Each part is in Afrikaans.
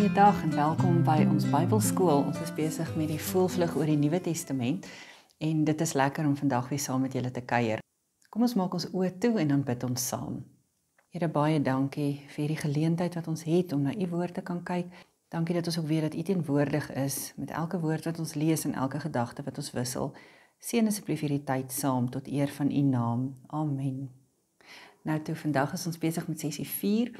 Goeiedag en welkom by ons Bybelskool. Ons is besig met die voelvlug oor die Nuwe Testament en dit is lekker om vandag weer saam met julle te kuier. Kom ons maak ons oë toe en dan bid ons saam. Here baie dankie vir hierdie geleentheid wat ons het om na u woord te kan kyk. Dankie dat ons ook weet dat u teenwoordig is met elke woord wat ons lees en elke gedagte wat ons wissel. Seën asseblief hierdie tyd saam tot eer van u naam. Amen. Nou toe vandag is ons besig met sessie 4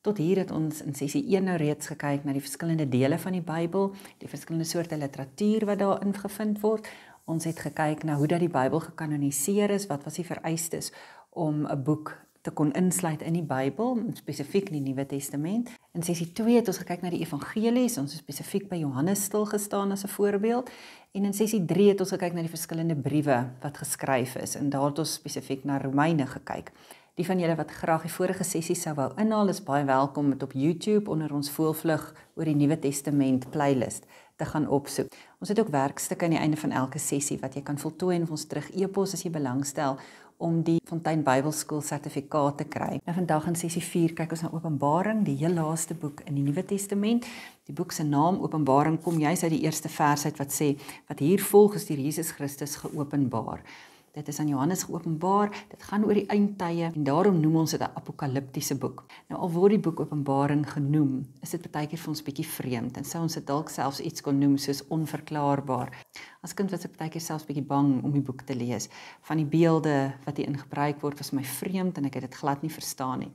Tot hier het ons in sessie 1 nou reeds gekyk na die verskillende dele van die Bybel, die verskillende soorte literatuur wat daarin gevind word. Ons het gekyk na hoe dat die Bybel gekanoniseer is, wat was die vereistes om 'n boek te kon insluit in die Bybel, spesifiek in die Nuwe Testament. In sessie 2 het ons gekyk na die evangelies, ons het spesifiek by Johannes stil gestaan as 'n voorbeeld, en in sessie 3 het ons gekyk na die verskillende briewe wat geskryf is en daar het ons spesifiek na Romeine gekyk. Die van julle wat graag die vorige sessie sou wou inhaal, is baie welkom om dit op YouTube onder ons voelvlug oor die Nuwe Testament playlist te gaan opsoek. Ons het ook werkstukke aan die einde van elke sessie wat jy kan voltooi en ons terug e-pos as jy belangstel om die Fontain Bybelskool sertifikaat te kry. Nou vandag in sessie 4 kyk ons na Openbaring, die heel laaste boek in die Nuwe Testament. Die boek se naam Openbaring kom juis uit die eerste vers uit wat sê wat hier volgens deur Jesus Christus geopenbaar word. Dit is aan Johannes geopenbaar. Dit gaan oor die eindtye en daarom noem ons dit 'n apokaliptiese boek. Nou al word die boek Openbaring genoem, is dit baie keer vir ons bietjie vreemd en sou ons dit dalk selfs iets kon noem soos onverklaarbaar. As kind was ek baie keer selfs bietjie bang om die boek te lees. Van die beelde wat hier ingebruik word was my vreemd en ek het dit glad nie verstaan nie.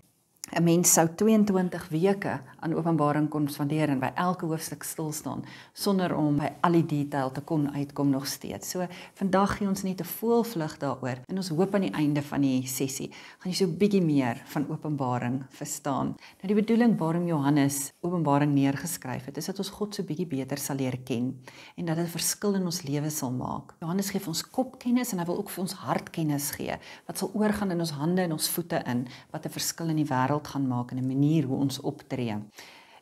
'n mens sou 22 weke aan Openbaring kon spandeer en by elke hoofstuk stil staan sonder om by al die detail te kon uitkom nog steeds. So vandag gee ons net 'n voelvlug daaroor en ons hoop aan die einde van die sessie gaan jy so bietjie meer van Openbaring verstaan. Nou die bedoeling waarom Johannes Openbaring neergeskryf het, is dat ons God so bietjie beter sal leer ken en dat dit 'n verskil in ons lewe sal maak. Johannes gee vir ons kopkennis en hy wil ook vir ons hartkennis gee wat sal oorgaan in ons hande en ons voete in wat 'n verskil in die wêreld wat gaan maak in 'n manier hoe ons optree.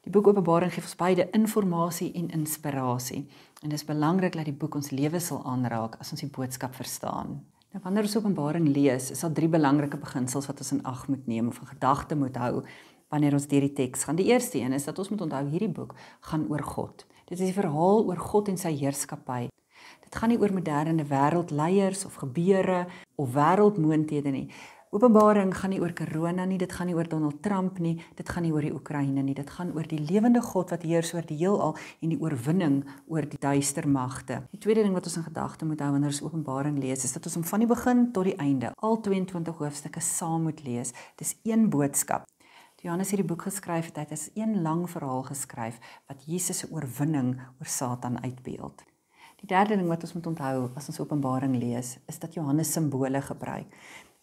Die boek Openbaring gee ons beide inligting en inspirasie en dit is belangrik dat die boek ons lewe sal aanraak as ons die boodskap verstaan. Nou wanneer ons Openbaring lees, is daar drie belangrike beginsels wat ons in ag moet neem of in gedagte moet hou wanneer ons deur die teks gaan. Die eerste een is dat ons moet onthou hierdie boek gaan oor God. Dit is 'n verhaal oor God en sy heerskappy. Dit gaan nie oor moderne wêreldleiers of gebeure of wêreldmoondhede nie. Openbaring gaan nie oor korona nie, dit gaan nie oor Donald Trump nie, dit gaan nie oor die Oekraïne nie, dit gaan oor die lewende God wat heers oor die heelal en die oorwinning oor die duister magte. Die tweede ding wat ons in gedagte moet hou wanneer ons Openbaring lees, is dat ons hom van die begin tot die einde, al 22 hoofstukke saam moet lees. Dis een boodskap. Johannes het die boek geskryf het, hy het 'n lang verhaal geskryf wat Jesus se oorwinning oor Satan uitbeeld. Die derde ding wat ons moet onthou as ons Openbaring lees, is dat Johannes simbole gebruik.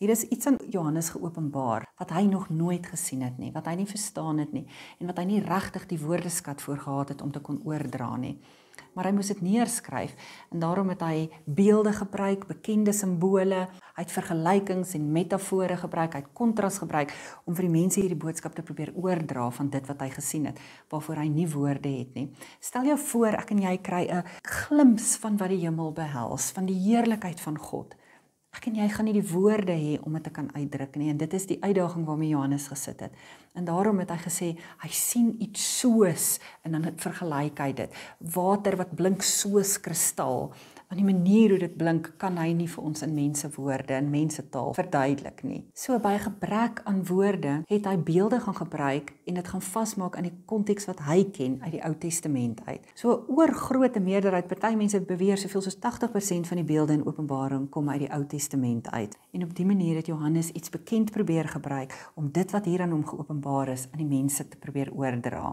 Hier is iets aan Johannes geopenbaar wat hy nog nooit gesien het nie, wat hy nie verstaan het nie en wat hy nie regtig die woordeskat voor gehad het om te kon oordra nie. Maar hy moes dit neerskryf en daarom het hy beelde gebruik, bekende simbole, hy het vergelykings en metafore gebruik, hy het kontras gebruik om vir die mense hierdie boodskap te probeer oordra van dit wat hy gesien het, waarvoor hy nie woorde het nie. Stel jou voor ek en jy kry 'n glimps van wat die hemel behels, van die heerlikheid van God ek en jy gaan nie die woorde hê om dit te kan uitdruk nie en dit is die uitdaging waarmee Johannes gesit het. En daarom het hy gesê hy sien iets soos en dan het vergelyk hy dit. Water wat blink soos kristal aan die manier hoe dit blink kan hy nie vir ons in mense woorde en mense taal verduidelik nie. So by gebrek aan woorde het hy beelde gaan gebruik en dit gaan vasmaak aan die konteks wat hy ken uit die Ou Testament uit. So oor grootte meerderheid party mense beweer soveel soos 80% van die beelde in Openbaring kom uit die Ou Testament uit. En op dié manier het Johannes iets bekend probeer gebruik om dit wat hier aan hom geopenbaar is aan die mense te probeer oordra.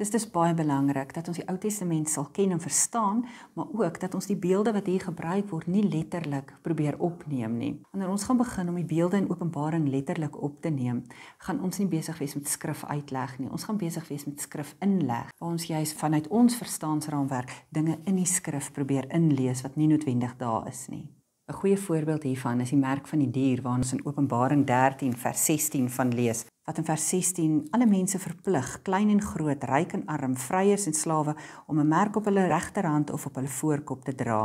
Dis dis baie belangrik dat ons die Ou Testament sal ken en verstaan, maar ook dat ons die beelde wat hier gebruik word nie letterlik probeer opneem nie. Wanneer ons gaan begin om die beelde in Openbaring letterlik op te neem, gaan ons nie besig wees met skrif uitleg nie. Ons gaan besig wees met skrif inleg, waar ons juis vanuit ons verstaansraamwerk dinge in die skrif probeer inlees wat nie noodwendig daar is nie. 'n Goeie voorbeeld hiervan is die merk van die dier waarna ons in Openbaring 13 vers 16 van lees wat in vers 16 alle mense verplig, klein en groot, ryk en arm, vryers en slawe om 'n merk op hulle regterhand of op hulle voorkop te dra.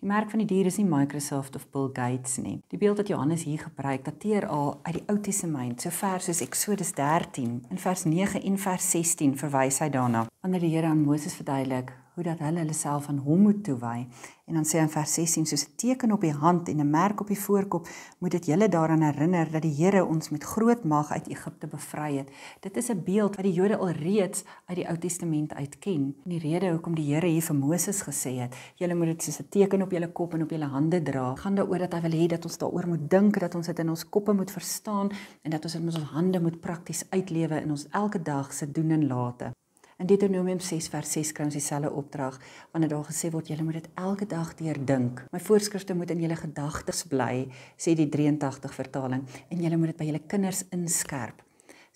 Die merk van die dier is nie Microsoft of Bill Gates nie. Die beeld wat Johannes hier gebruik dateer al uit die Ou Testament, so ver soos Eksodus 13. In vers 9 en vers 16 verwys hy daarna wanneer die Here aan Moses verduidelik hoe dat hulle hulle self aan hom moet toewy. En dan sê hy in vers 16 soos 'n teken op die hand en 'n merk op die voorkop moet dit julle daaraan herinner dat die Here ons met groot mag uit Egipte bevry het. Dit is 'n beeld wat die Jode alreeds uit die Ou Testament uitken. En die rede hoekom die Here hier vir Moses gesê het, julle moet dit soos 'n teken op julle kop en op julle hande dra, gaan daaroor dat hy wil hê dat ons daaroor moet dink, dat ons dit in ons koppe moet verstaan en dat ons dit met ons hande moet prakties uitlewe in ons elke dag se doen en late. In Deuteronomium 6 vers 6 kry ons dieselfde opdrag wanneer daar gesê word julle moet dit elke dag deurdink. My voorskrifte moet in julle gedagtes bly, sê die 83 vertaling, en julle moet dit by julle kinders inskerp.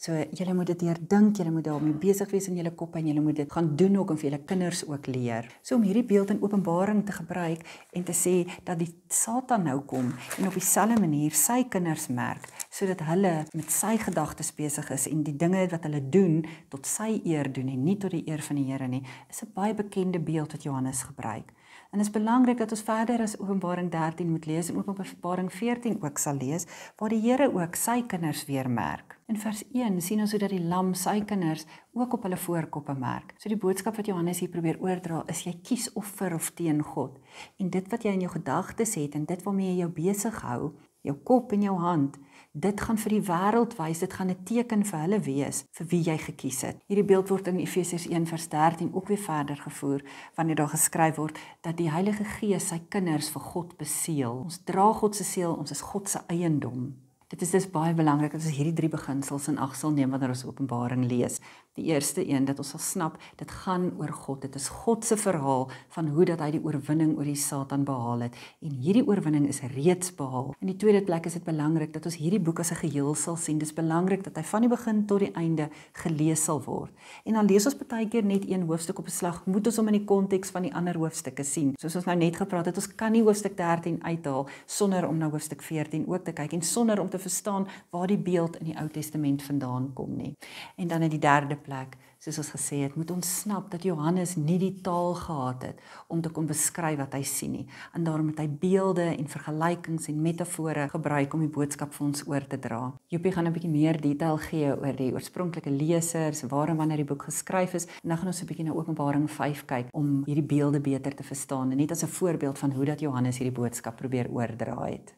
So julle moet dit herdink, julle moet daarmee besig wees in julle kop en julle moet dit gaan doen ook om vir julle kinders ook leer. So om hierdie beeld in Openbaring te gebruik en te sê dat die Satan nou kom en op dieselfde manier sy kinders merk sodat hulle met sy gedagtes besig is en die dinge wat hulle doen tot sy eer doen en nie tot die eer van die Here nie, is 'n baie bekende beeld wat Johannes gebruik. En dit is belangrik dat ons verder as Openbaring 13 moet lees en Openbaring 14 ook sal lees waar die Here ook sy kinders weer merk. In vers 1 sien ons hoe dat die lam sy kinders ook op hulle voorkoppe merk. So die boodskap wat Johannes hier probeer oordra is jy kies of vir of teen God. En dit wat jy in jou gedagtes het en dit waarmee jy jou besig hou, jou kop en jou hand, Dit gaan vir die wêreld wys, dit gaan 'n teken vir hulle wees vir wie jy gekies het. Hierdie beeld word in Efesiërs 1:13 ook weer verder gevoer wanneer daar geskryf word dat die Heilige Gees sy kinders vir God beseël. Ons dra God se seël, ons is God se eiendom. Dit is dus baie belangrik dat ons hierdie drie beginsels in agsel neem wanneer ons Openbaring lees. Die eerste een dat ons sal snap, dit gaan oor God. Dit is God se verhaal van hoe dat hy die oorwinning oor die Satan behaal het en hierdie oorwinning is reeds behaal. In die tweede plek is dit belangrik dat ons hierdie boek as 'n geheel sal sien. Dis belangrik dat hy van die begin tot die einde gelees sal word. En dan lees ons baie keer net een hoofstuk op 'n slag, moet ons hom in die konteks van die ander hoofstukke sien. Soos ons nou net gepraat het, ons kan nie hoofstuk 13 uithaal sonder om na hoofstuk 14 ook te kyk en sonder om te verstaan waar die beeld in die Ou Testament vandaan kom nie. En dan in die derde plek, soos ons gesê het, moet ons snap dat Johannes nie die taal gehad het om te kon beskryf wat hy sien nie. En daarom het hy beelde en vergelykings en metafore gebruik om die boodskap vir ons oor te dra. Joopie gaan 'n bietjie meer detail gee oor die oorspronklike lesers, waarom wanneer die boek geskryf is. Nou gaan ons 'n bietjie na Openbaring 5 kyk om hierdie beelde beter te verstaan en net as 'n voorbeeld van hoe dat Johannes hierdie boodskap probeer oordra het.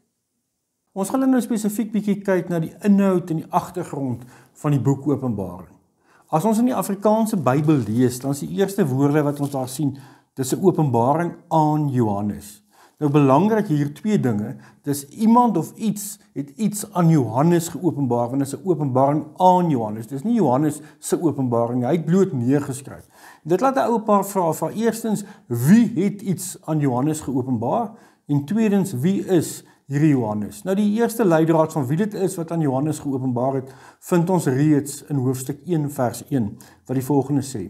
Ons gaan nou spesifiek bietjie kyk na die inhoud en die agtergrond van die boek Openbaring. As ons in die Afrikaanse Bybel lees, dan is die eerste woorde wat ons daar sien, dis 'n openbaring aan Johannes. Nou belangrik hier twee dinge, dis iemand of iets het iets aan Johannes geopenbaar, want dit is 'n openbaring aan Johannes. Dis nie Johannes se openbaring nie, hy het bloot neergeskryf. Dit laat 'n ou paar vrae vra. Eerstens, wie het iets aan Johannes geopenbaar? En tweedens, wie is hierdie Johannes. Nou die eerste leidraad van wie dit is wat aan Johannes geopenbaar het, vind ons reeds in hoofstuk 1 vers 1 wat die volgende sê: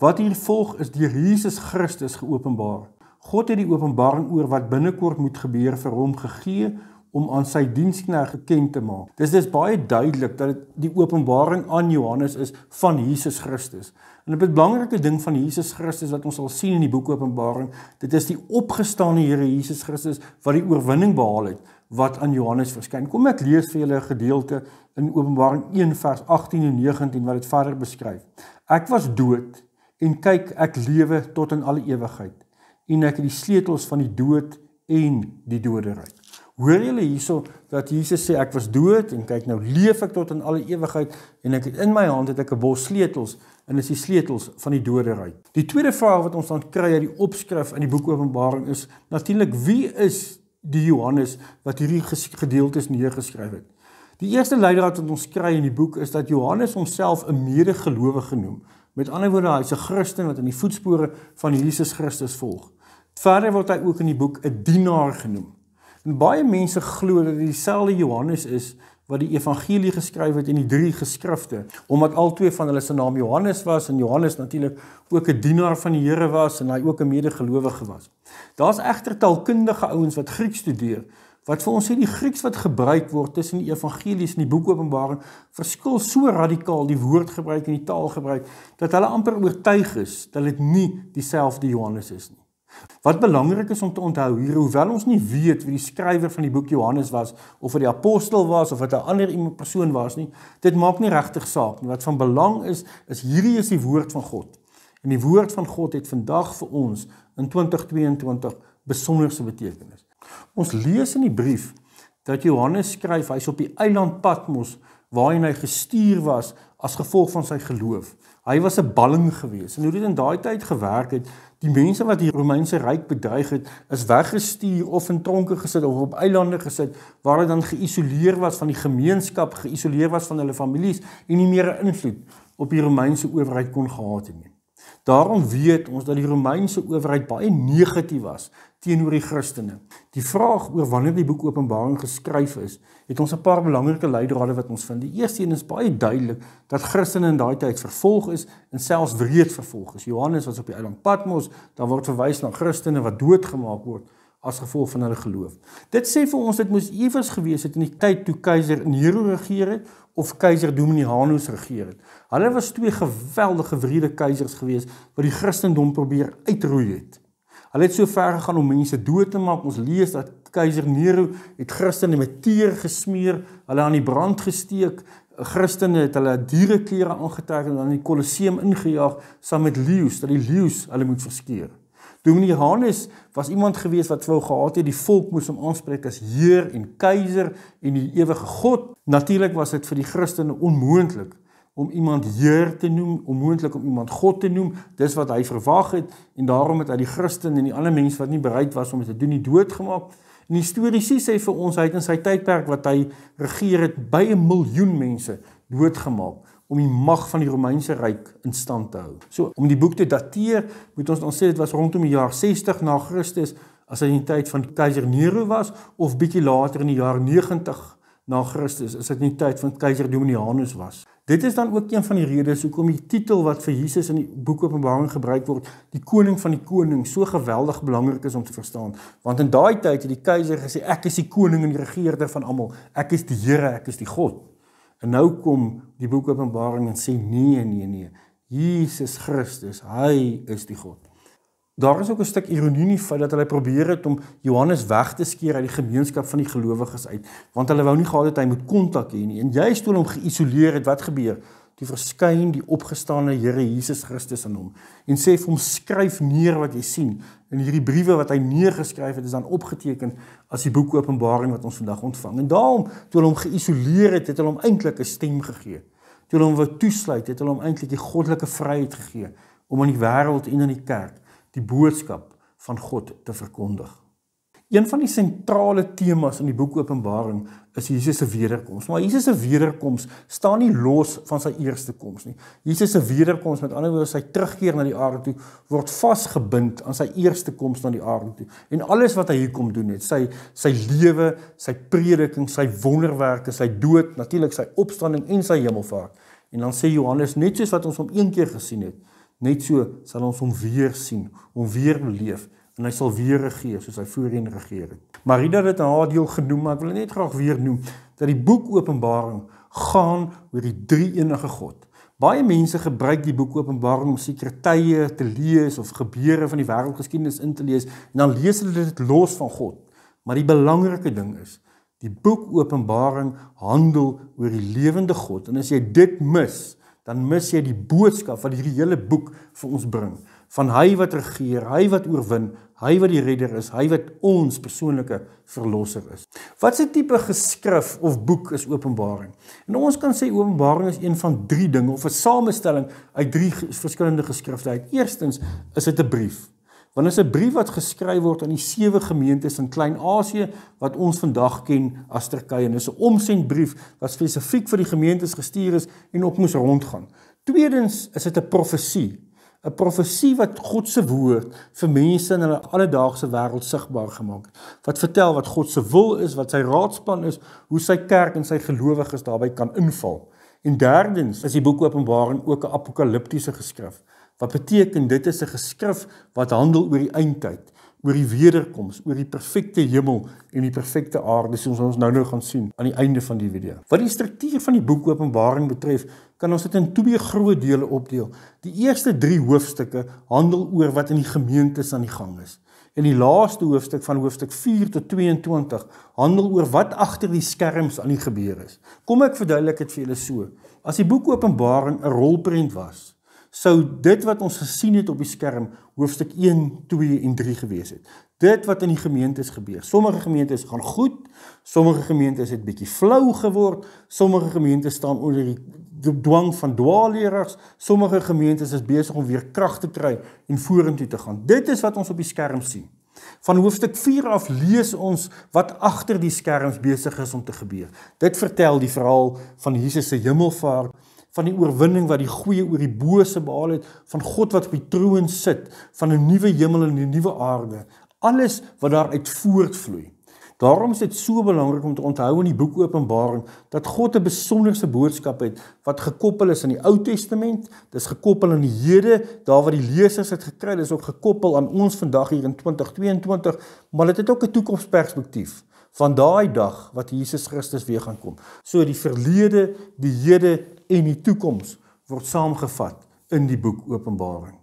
Wat hier volg is deur Jesus Christus geopenbaar. God het die openbaring oor wat binnekort moet gebeur vir hom gegee om aan sy diensknegt gekend te maak. Dis dis baie duidelik dat dit die openbaring aan Johannes is van Jesus Christus. En 'n baie belangrike ding van Jesus Christus wat ons sal sien in die boek Openbaring, dit is die opgestaane Here Jesus Christus wat die oorwinning behaal het wat aan Johannes verskyn. Kom ek lees vir julle 'n gedeelte in Openbaring 1 vers 18 en 19 wat dit verder beskryf. Ek was dood en kyk ek lewe tot in alle ewigheid en ek het die sleutels van die dood en die doderyk. Hoor julle hierso dat Jesus sê ek was dood en kyk nou leef ek tot in alle ewigheid en ek het in my hand het ek 'n bos sleutels en dit is die sleutels van die doderyk. Die tweede vraag wat ons dan kry uit die opskrif in die boek Openbaring is natuurlik wie is die Johannes wat hierdie gedeeltes neergeskryf het. Die eerste leidraad wat ons kry in die boek is dat Johannes homself 'n medegelowige genoem. Met ander woorde, hy's 'n Christen wat in die voetspore van Jesus Christus volg. Verder word hy ook in die boek 'n dienaar genoem. En baie mense glo dat dit dieselfde Johannes is wat die evangelie geskryf het in die drie geskrifte, omdat al twee van hulle se naam Johannes was en Johannes natuurlik ook 'n dienaar van die Here was en hy ook 'n medegelowige was. Daar's egter taalkundige ouens wat Griek studeer wat vir ons sê die Grieks wat gebruik word tussen die evangelies en die boek Openbaring verskil so radikaal die woordgebruik en die taalgebruik dat hulle amper oortuig is dat dit nie dieselfde Johannes is nie. Wat belangrik is om te onthou hier, hoewel ons nie weet wie die skrywer van die boek Johannes was of of dit 'n apostel was of of dit 'n ander iemand persoon was nie, dit maak nie regtig saak nie. Wat van belang is, is hierdie is die woord van God. En die woord van God het vandag vir ons in 2022 besonderse betekenis. Ons lees in die brief dat Johannes skryf hy's op die eiland Patmos waarheen hy gestuur was as gevolg van sy geloof. Hy was 'n balling geweest en hoe dit in daai tyd gewerk het, die mense wat die Romeinse ryk bedreig het, is weggestuur of in tronke gesit of op eilande gesit waar hulle dan geïsoleer was van die gemeenskap, geïsoleer was van hulle families en nie meer 'n invloed op die Romeinse owerheid kon gehad het nie. Daarom weet ons dat die Romeinse owerheid baie negatief was teenoor die Christene. Die vraag oor wanneer die boek Openbaring geskryf is, het ons 'n paar belangrike leidrade wat ons vind. Die eerste een is baie duidelik dat Christene in daai tyd vervolg is en selfs wreed vervolg is. Johannes was op die eiland Patmos, daar word verwys na Christene wat doodgemaak word as gevolg van hulle geloof. Dit sê vir ons dit moes iewers gewees het in die tyd toe keiser Nero regeer het of keiser Dominianus regeer het. Hulle was twee geweldige wrede keisers gewees wat die Christendom probeer uitroei het. Hulle het so ver gegaan om mense dood te maak. Ons lees dat keiser Nero het Christene met teer gesmeer, hulle aan die brand gesteek. Christene het hulle diere klere aangetrek en dan in die Kolosseum ingejaag saam met leeu's, dat die leeu's hulle moet verskeur. Dominee Johannes was iemand geweest wat wou gehad het die volk moes hom aanspreek as heer en keiser en die ewige God. Natuurlik was dit vir die Christene onmoontlik om iemand heer te noem, onmoontlik om iemand God te noem. Dis wat hy verwag het en daarom het hy die Christen en die ander mense wat nie bereid was om dit te doen nie doodgemaak. En die historiese sê vir ons hy het in sy tydperk wat hy regeer het by 'n miljoen mense doodgemaak om die mag van die Romeinse ryk in stand te hou. So om die boek te dateer, moet ons dan sê dit was rondom die jaar 60 na Christus as dit in die tyd van keiser Nero was of bietjie later in die jaar 90 na Christus as dit in die tyd van keiser Domitianus was. Dit is dan ook een van die redes hoekom die titel wat vir Jesus in die boek Openbaring gebruik word, die koning van die koning, so geweldig belangrik is om te verstaan, want in daai tyd het die keiser gesê ek is die koning en die regerder van almal. Ek is die Here, ek is die God. En nou kom die boek Openbaring en sê nee nee nee. Jesus Christus, hy is die God. Daar is ook 'n stuk ironie in die feit dat hulle probeer het om Johannes weg te skeer uit die gemeenskap van die gelowiges uit, want hulle wou nie gehad het hy moet kontak hê nie. En jy stel hom geïsoleer het, wat gebeur? toe verskyn die opgestaane Here Jesus Christus aan hom en sê vir hom skryf neer wat jy sien en hierdie briewe wat hy neergeskryf het is dan opgeteken as die boek Openbaring wat ons vandag ontvang en daarom toe hulle hom geïsoleer het het hulle hom eintlik 'n stem gegee toe hulle hom wou toesluit het hulle hom eintlik die goddelike vryheid gegee om aan die wêreld en aan die kerk die boodskap van God te verkondig Een van die sentrale temas in die boek Openbaring is Jesus se wederkoms. Maar Jesus se wederkoms staan nie los van sy eerste koms nie. Jesus se wederkoms, met ander woorde sy terugkeer na die aarde toe, word vasgebind aan sy eerste koms na die aarde toe. En alles wat hy hier kom doen het, sy sy lewe, sy prediking, sy wonderwerke, sy dood, natuurlik sy opstanding en sy hemelvaart. En dan sê Johannes net soos wat ons hom een keer gesien het, net so sal ons hom weer sien, hom weer beleef en hy sal weer regeer soos hy voorheen regeer het. Marida het haar deel genoem, maar ek wil net graag weer noem dat die boek Openbaring gaan oor die drie-enige God. Baie mense gebruik die boek Openbaring om sekere tye te lees of gebeure van die wêreldgeskiedenis in te lees en dan lees hulle dit los van God. Maar die belangrike ding is, die boek Openbaring handel oor die lewende God en as jy dit mis, dan mis jy die boodskap wat hierdie hele boek vir ons bring van hy wat regeer, hy wat oorwin, hy wat die redder is, hy wat ons persoonlike verlosser is. Wat se tipe geskrif of boek is Openbaring? En nou, ons kan sê Openbaring is een van 3 dinge of 'n samestelling uit 3 verskillende geskrifte. Uit eerstens is dit 'n brief. Want dit is 'n brief wat geskryf word aan die sewe gemeentes in Klein-Asië wat ons vandag ken as Turkye. Dit is 'n omsendbrief wat spesifiek vir die gemeentes gestuur is en op moes rondgaan. Tweedens is dit 'n profesie. 'n profesie wat God se woord vir mense in hulle alledaagse wêreld sigbaar gemaak het. Wat vertel wat God se wil is, wat sy raadsplan is, hoe sy kerk en sy gelowiges daarbey kan inval. En derdens is die boek Openbaring ook 'n apokaliptiese geskrif. Wat beteken dit is 'n geskrif wat handel oor die eindtyd oor die wederkoms, oor die perfekte hemel en die perfekte aarde soos ons nou-nou gaan sien aan die einde van die video. Wat die struktuur van die boek Openbaring betref, kan ons dit in twee groot dele opdeel. Die eerste 3 hoofstukke handel oor wat in die gemeentes aan die gang is. En die laaste hoofstuk van hoofstuk 4 tot 22 handel oor wat agter die skerms aan die gebeur is. Kom ek verduidelik dit vir julle so. As die boek Openbaring 'n rolprent was, sou dit wat ons gesien het op die skerm hoofstuk 1, 2 en 3 gewees het. Dit wat in die gemeentes gebeur. Sommige gemeentes gaan goed, sommige gemeentes het bietjie flou geword, sommige gemeentes staan onder die dwang van dwaalleerders, sommige gemeentes is besig om weer krag te kry en vorentoe te gaan. Dit is wat ons op die skerm sien. Van hoofstuk 4 af lees ons wat agter die skerms besig is om te gebeur. Dit vertel die verhaal van Jesus se hemelvaart van die oorwinning wat die goeie oor die bose behaal het, van God wat op die troon sit, van 'n nuwe hemel en 'n nuwe aarde, alles wat daaruit voortvloei. Daarom is dit so belangrik om te onthou in die boek Openbaring dat God 'n besonderse boodskap het wat gekoppel is aan die Ou Testament, dis gekoppel aan die Here, daar waar die lesers dit gekry het, is ook gekoppel aan ons vandag hier in 2022, maar dit het ook 'n toekomsperspektief van daai dag wat Jesus Christus weer gaan kom. So die verlede, die hede en die toekoms word saamgevat in die boek Openbaring.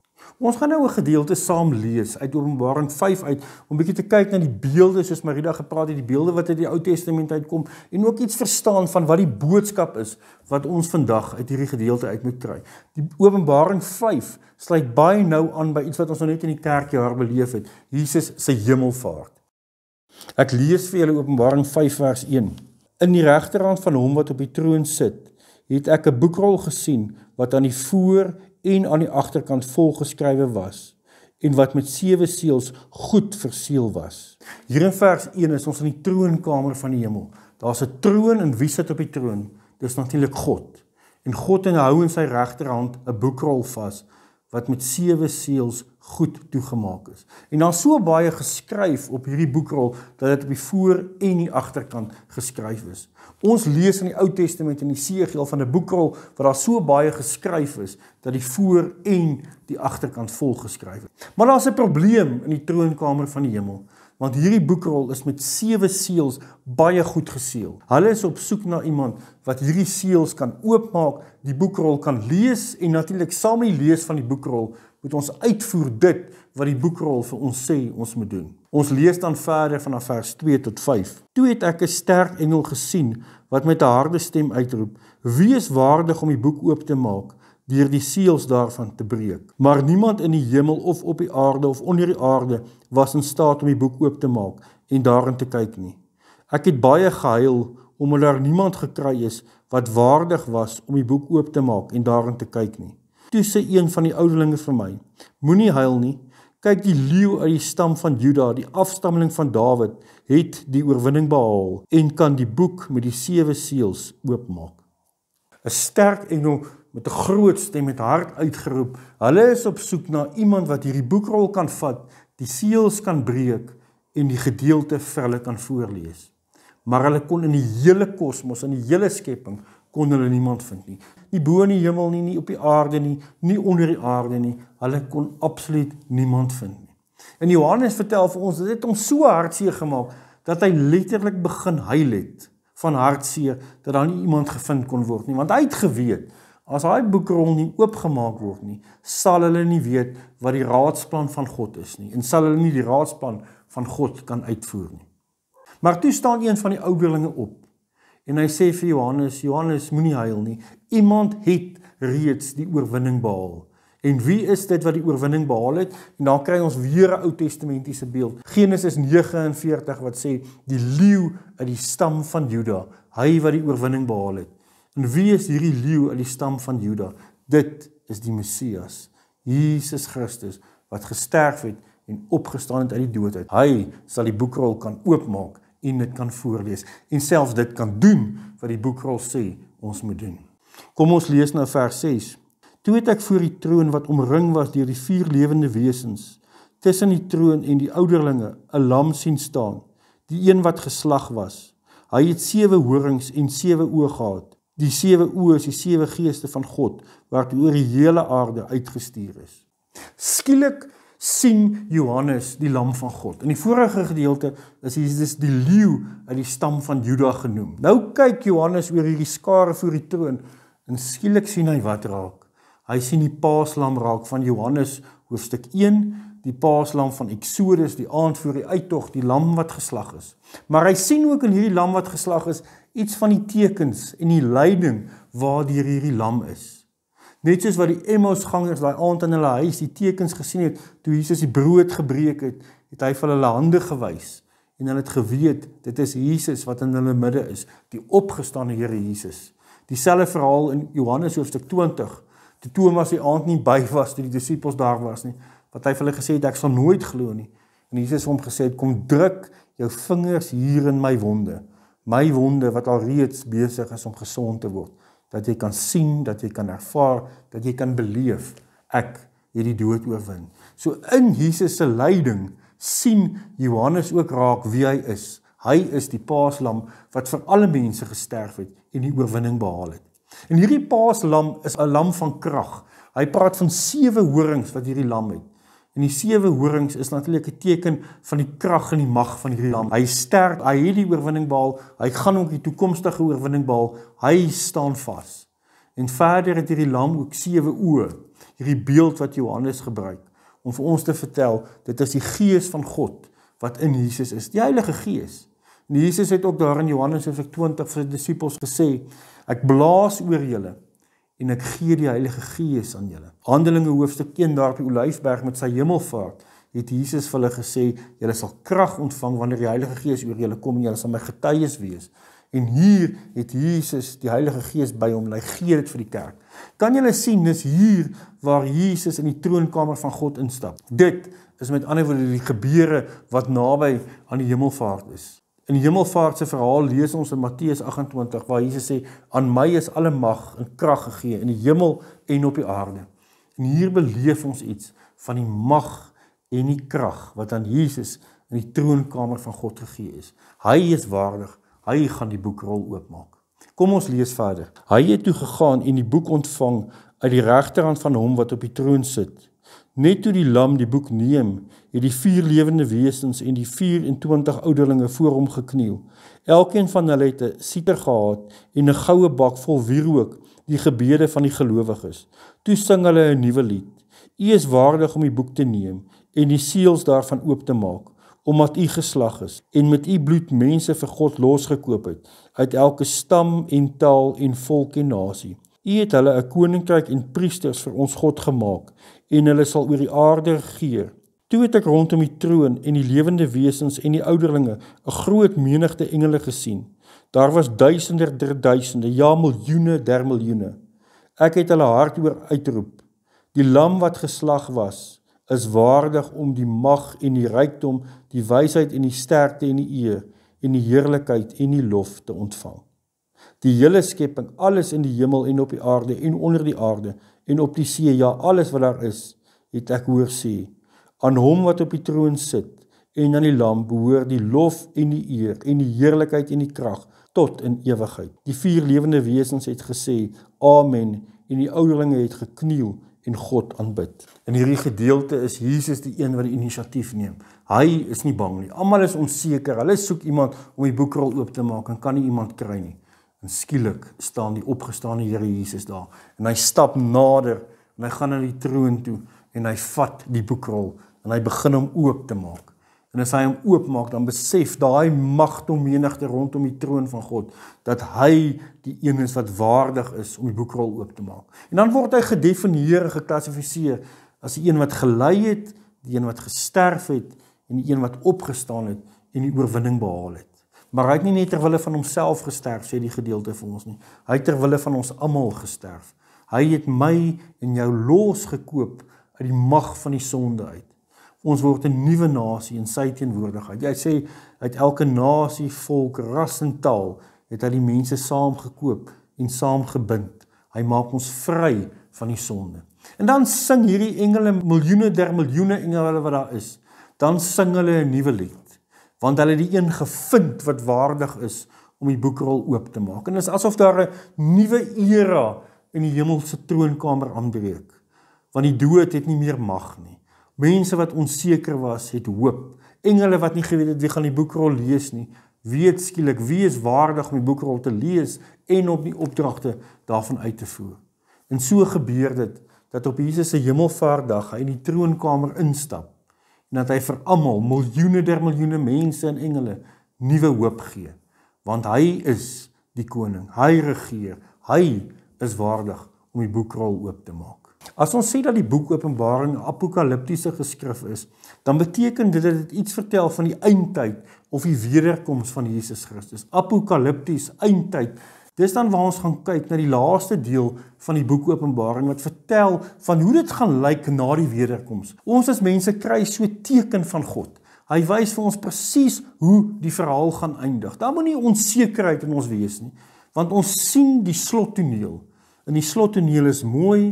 Ons gaan nou 'n gedeelte saam lees uit Openbaring 5 uit om bietjie te kyk na die beelde soos Marida gepraat het, die beelde wat uit die Ou Testament uitkom en ook iets verstaan van wat die boodskap is wat ons vandag uit hierdie gedeelte uit moet kry. Die Openbaring 5 sluit baie nou aan by iets wat ons nog net in die kerkjaar beleef het, Jesus se hemelvaart. Ek lees vir julle Openbaring 5 vers 1. In die regterhand van hom wat op die troon sit, het ek 'n boekrol gesien wat aan die voor en aan die agterkant vol geskrywe was en wat met sewe seels goed verseël was. Hier in vers 1 is ons in die troonkamer van die hemel. Daar's 'n troon en wie sit op die troon? Dis natuurlik God. En God hou in sy regterhand 'n boekrol vas wat met sewe seels goed toegemaak is. En daar's so baie geskryf op hierdie boekrol dat dit op die voor en die agterkant geskryf is. Ons lees in die Ou Testament en die seëgel van 'n boekrol waar daar so baie geskryf is dat die voor en die agterkant vol geskryf is. Maar daar's 'n probleem in die troonkamer van die hemel, want hierdie boekrol is met sewe seels baie goed geseël. Hulle is op soek na iemand wat hierdie seels kan oopmaak, die boekrol kan lees en natuurlik saam met die lees van die boekrol moet ons uitvoer dit wat die boekrol vir ons sê ons moet doen. Ons lees dan verder vanaf vers 2 tot 5. Toe het ek 'n sterk engel gesien wat met 'n harde stem uitroep: "Wie is waardig om die boek oop te maak?" deur die seels daarvan te breek. Maar niemand in die hemel of op die aarde of onder die aarde was in staat om die boek oop te maak en daarin te kyk nie. Ek het baie gehuil omdat daar niemand gekry is wat waardig was om die boek oop te maak en daarin te kyk nie. Toe sê een van die ouderlinge vir my: Moenie huil nie. Kyk, die leeu uit die stam van Juda, die afstammeling van Dawid, het die oorwinning behaal en kan die boek met die sewe seels oopmaak. 'n Sterk engel met 'n groot stem het hard uitgeroep: "Hulle is op soek na iemand wat hierdie boekrol kan vat, die seels kan breek en die gedeelte vir hulle kan voorlees." Maar hulle kon in die hele kosmos, in die hele skepping, kon hulle niemand vind nie. Nie bo in die hemel nie, nie op die aarde nie, nie onder die aarde nie. Hulle kon absoluut niemand vind nie. En Johannes vertel vir ons dit het hom so hartseer gemaak dat hy letterlik begin huil het van hartseer dat daar nie iemand gevind kon word nie, want hy het geweet as daai boekrol nie oopgemaak word nie, sal hulle nie weet wat die raadsplan van God is nie en sal hulle nie die raadsplan van God kan uitvoer nie. Maar toe staan een van die ouderlinge op en hy sê vir Johannes, Johannes moenie huil nie. Iemand het reeds die oorwinning behaal. En wie is dit wat die oorwinning behaal het? En dan kry ons weer 'n Ou Testamentiese beeld. Genesis 49 wat sê die leeu uit die stam van Juda, hy wat die oorwinning behaal het. En wie is hierdie leeu uit die stam van Juda? Dit is die Messias, Jesus Christus wat gesterf het en opgestaan het uit die dood uit. Hy sal die boekrol kan oopmaak en dit kan voorlees en self dit kan doen wat die boekrol sê ons moet doen. Kom ons lees nou vers 6. Toe het ek voor die troon wat omring was deur die vier lewende wesens tussen die troon en die ouderlinge 'n lam sien staan, die een wat geslag was. Hy het sewe horings en sewe oë gehad. Die sewe oë is die sewe geeste van God wat oor die hele aarde uitgestuur is. Skielik sien Johannes die lam van God. In die vorige gedeelte is Jesus die leeu uit die stam van Juda genoem. Nou kyk Johannes oor hierdie skare voor die troon en skielik sien hy wat raak. Hy sien die paaslam raak van Johannes hoofstuk 1, die paaslam van Eksodus, die aand voor die uittog, die lam wat geslag is. Maar hy sien ook in hierdie lam wat geslag is iets van die tekens en die lyding waardeur hierdie lam is. Net soos wat die Emmausgangers daai aand in hulle huis die tekens gesien het toe Jesus die brood gebreek het, het hy vir hulle hande gewys en hulle het geweet dit is Jesus wat in hulle midde is, die opgestane Here Jesus. Dieselfde verhaal in Johannes hoofstuk 20, toe Thomas die aand nie by was toe die disippels daar was nie, wat hy vir hulle gesê het ek sal nooit glo nie. En Jesus het hom gesê kom druk jou vingers hier in my wonde, my wonde wat al reeds besig is om gesond te word dat jy kan sien, dat jy kan ervaar, dat jy kan beleef ek het die dood oorwin. So in Jesus se lyding sien Johannes ook raak wie hy is. Hy is die paaslam wat vir alle mense gesterf het en die oorwinning behaal het. En hierdie paaslam is 'n lam van krag. Hy praat van sewe horings wat hierdie lam het. En die sewe horings is natuurlik 'n teken van die krag en die mag van hierdie lam. Hy sterk, hy het die oorwinning behaal, hy gaan ook die toekomstige oorwinning behaal. Hy staan vas. En verder het hierdie lam ook sewe oë. Hierdie beeld wat Johannes gebruik om vir ons te vertel dit is die gees van God wat in Jesus is, die Heilige Gees. En Jesus het ook daar in Johannes 20 vir sy disippels gesê: Ek blaas oor julle en ek gee die Heilige Gees aan julle. Handelinge hoofstuk 1 daar op die Olyfberg met sy hemelvaart het Jesus vir hulle gesê julle sal krag ontvang wanneer die Heilige Gees oor julle kom en julle sal my getuies wees. En hier het Jesus die Heilige Gees by hom en hy gee dit vir die kerk. Kan julle sien dis hier waar Jesus in die troonkamer van God instap. Dit is met ander woorde die gebeure wat naby aan die hemelvaart is. In Hemelvaart se verhaal lees ons in Matteus 28 waar Jesus sê aan my is alle mag en krag gegee in die hemel en op die aarde. En hier beleef ons iets van die mag en die krag wat aan Jesus in die troonkamer van God gegee is. Hy is waardig. Hy gaan die boekrol oopmaak. Kom ons lees verder. Hy het toe gegaan en die boek ontvang uit die regterhand van hom wat op die troon sit. Net toe die lam die boek neem, het die vier lewende wesens en die 24 ouderlinge voor hom gekniel. Elkeen van hulle het 'n sieter gehad en 'n goue bak vol wierook, die gebede van die gelowiges. Toe sing hulle 'n nuwe lied. U is waardig om die boek te neem en die seels daarvan oop te maak, omdat u geslag is en met u bloed mense vir God losgekoop het uit elke stam en taal en volk en nasie. U het hulle 'n koninkryk en priesters vir ons God gemaak en hulle sal oor die aarde regeer. Toe het ek rondom die troon en die lewende wesens en die ouderlinge 'n groot menigte engele gesien. Daar was duisende der duisende, ja miljoene der miljoene. Ek het hulle hardoor uitroep: Die lam wat geslag was, is waardig om die mag en die rykdom, die wysheid en die sterkte en die eer en die heerlikheid en die lof te ontvang die hele skepping, alles in die hemel en op die aarde en onder die aarde en op die see, ja, alles wat daar is, het ek hoor sê. Aan hom wat op die troon sit en aan die lam behoort die lof en die eer en die heerlikheid en die krag tot in ewigheid. Die vier lewende wesens het gesê: Amen en die ouderlinge het gekniel en God aanbid. In hierdie gedeelte is Jesus die een wat die inisiatief neem. Hy is nie bang nie. Almal is onseker. Hulle soek iemand om die boekrol oop te maak en kan nie iemand kry nie. En skielik staan die opgestaane Here Jesus daar en hy stap nader en hy gaan na die troon toe en hy vat die boekrol en hy begin hom oop te maak. En as hy hom oopmaak, dan besef daai magtomenigte rondom die troon van God dat hy die een is wat waardig is om die boekrol oop te maak. En dan word hy gedefinieer en geklassifiseer as die een wat gelei het, die een wat gesterf het en die een wat opgestaan het en die oorwinning behaal het. Maar hy het nie net ter wille van homself gesterf, sê die gedeelte vir ons nie. Hy het ter wille van ons almal gesterf. Hy het my en jou losgekoop uit die mag van die sonde uit. Ons word 'n nuwe nasie in sy teenwoordigheid. Hy sê uit elke nasie, volk, ras en taal het hy die mense saamgekoop en saamgebind. Hy maak ons vry van die sonde. En dan sing hierdie engele miljoene der miljoene engele wat daar is. Dan sing hulle 'n nuwe lied want hulle het die een gevind wat waardig is om die boekrol oop te maak. En dit is asof daar 'n nuwe era in die hemelse troonkamer aanbreek. Want die dood het nie meer mag nie. Mense wat onseker was, het hoop. Engele wat nie geweet het wie gaan die boekrol lees nie, weet skielik wie is waardig om die boekrol te lees en om die opdragte daarvan uit te voer. En so gebeur dit dat op Jesus se hemelvaartdag hy in die troonkamer instap en dat hy vir almal miljoene der miljoene mense en engele nuwe hoop gee want hy is die koning hy regeer hy is waardig om die boekrol oop te maak as ons sê dat die boek Openbaring 'n apokaliptiese geskrif is dan beteken dit dat dit iets vertel van die eindtyd of die wederkoms van Jesus Christus apokalipties eindtyd Dis dan waar ons gaan kyk na die laaste deel van die boek Openbaring wat vertel van hoe dit gaan lyk na die wederkoms. Ons as mense kry so teken van God. Hy wys vir ons presies hoe die verhaal gaan eindig. Daar moenie onsekerheid in ons wees nie, want ons sien die slottoneel. En die slottoneel is mooi,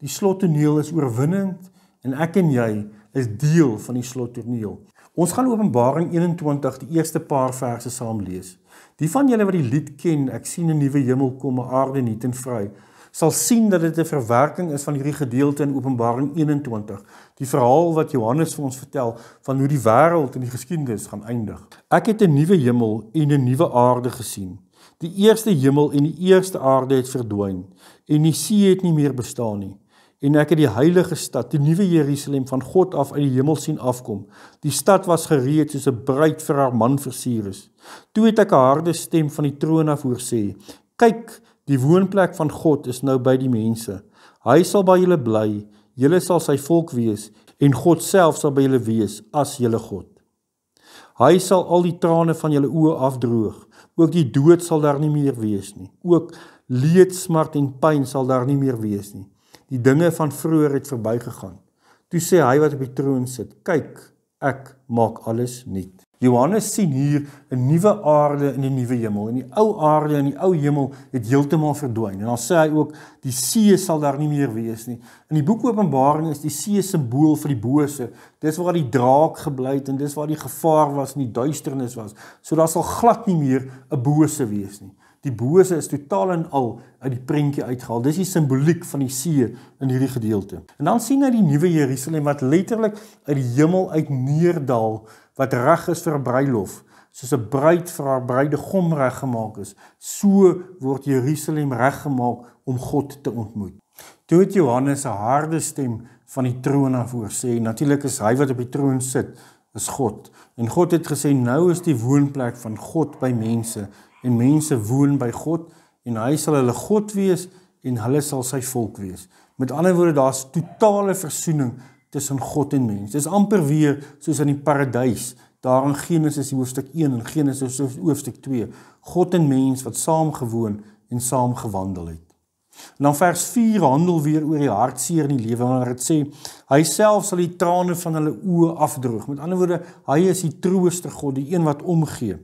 die slottoneel is oorwinnend en ek en jy is deel van die slottoneel. Ons gaan Openbaring 21 die eerste paar verse saam lees. Die van julle wat die lied ken, ek sien 'n nuwe hemel kom, 'n aarde nuut en vry, sal sien dat dit 'n verwerking is van hierdie gedeelte in Openbaring 21, die verhaal wat Johannes vir ons vertel van hoe die wêreld en die geskiedenis gaan eindig. Ek het 'n nuwe hemel en 'n nuwe aarde gesien. Die eerste hemel en die eerste aarde het verdwyn en die see het nie meer bestaan nie en ek het die heilige stad, die nuwe Jerusalem van God af uit die hemel sien afkom. Die stad was gereed soos 'n bruid vir haar man versier is. Toe het ek 'n harde stem van die troon af hoor sê: "Kyk, die woonplek van God is nou by die mense. Hy sal by julle bly, julle sal sy volk wees en God self sal by julle wees as julle God. Hy sal al die trane van julle oë afdroog. Ook die dood sal daar nie meer wees nie. Ook leed, smart en pyn sal daar nie meer wees nie." Die dinge van vroeër het verbygegaan. Toe sê hy wat op die troon sit: "Kyk, ek maak alles nuut." Johannes sien hier 'n nuwe aarde en 'n nuwe hemel. En die ou aarde en die ou hemel het heeltemal verdwyn. En dan sê hy ook die see sal daar nie meer wees nie. In die boek Openbaring is die see simbool vir die bose. Dis waar die draak gebly het en dis waar die gevaar was en die duisternis was. So daar sal glad nie meer 'n bose wees nie. Die bose is totaal en al uit die prentjie uitgehaal. Dis die simboliek van die see in hierdie gedeelte. En dan sien jy die nuwe Jerusalem wat letterlik uit die hemel uit neerdal wat reg is vir 'n bruilof, soos 'n bruid vir haar bruidegom reggemaak is. So word Jerusalem reggemaak om God te ontmoet. Toe het Johannes 'n harde stem van die troon af hoor sê, natuurlik is hy wat op die troon sit is God. En God het gesê nou is die woonplek van God by mense en mense woon by God en hy sal hulle God wees en hulle sal sy volk wees. Met ander woorde daar's totale versoening tussen God en mens. Dis amper weer soos in die paradys. Daar in Genesis hoofstuk 1 en Genesis hoofstuk 2, God en mens wat saam gewoon en saam gewandel het. En dan vers 4 handel weer oor die hartseer in die lewe wanneer dit sê hy self sal die trane van hulle oë afdroog. Met ander woorde, hy is die trooster God, die een wat omgee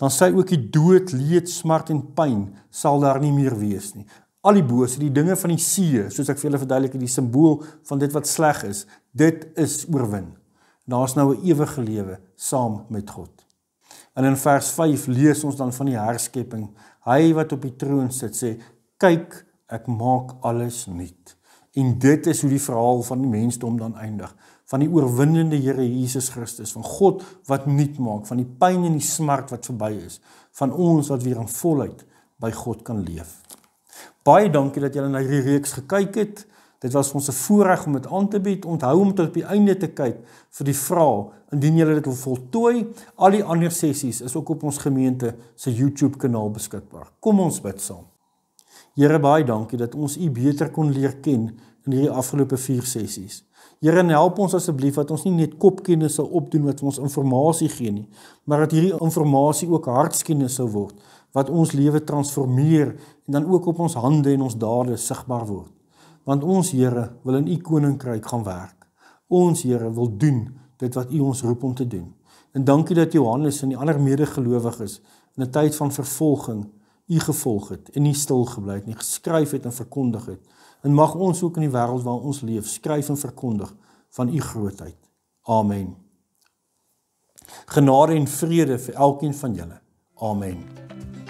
dan sê ook die dood, leed, smart en pyn sal daar nie meer wees nie. Al die bose, die dinge van die see, soos ek vir julle verduidelik het, die simbool van dit wat sleg is, dit is oorwin. Daar's nou 'n ewige lewe saam met God. En in vers 5 lees ons dan van die herskepping. Hy wat op die troon sit sê: "Kyk, ek maak alles nuut." En dit is hoe die verhaal van die mensdom dan eindig van die oorwinnende Here Jesus Christus, van God wat nuut maak, van die pyn en die smart wat verby is, van ons wat weer in volheid by God kan leef. Baie dankie dat julle na hierdie reeks gekyk het. Dit was ons se voorreg om dit aan te bied. Onthou om tot op die einde te kyk vir die vrae. Indien julle dit wil voltooi, al die ander sessies is ook op ons gemeente se YouTube kanaal beskikbaar. Kom ons bid saam. Here, baie dankie dat ons U beter kon leer ken in hierdie afgelope 4 sessies. Here help ons asseblief dat ons nie net kopkennis sal opdoen wat ons inligting gee nie, maar dat hierdie inligting ook hartskennis sou word wat ons lewe transformeer en dan ook op ons hande en ons dade sigbaar word. Want ons Here wil in u koninkryk gaan werk. Ons Here wil doen dit wat u ons roep om te doen. En dankie dat Johannes en die ander medegelowiges in 'n tyd van vervolging u gevolg het en nie stil gebly het nie, geskryf het en verkondig het en mag ons ook in die wêreld waar ons leef skryf en verkondig van u grootheid. Amen. Genade en vrede vir elkeen van julle. Amen.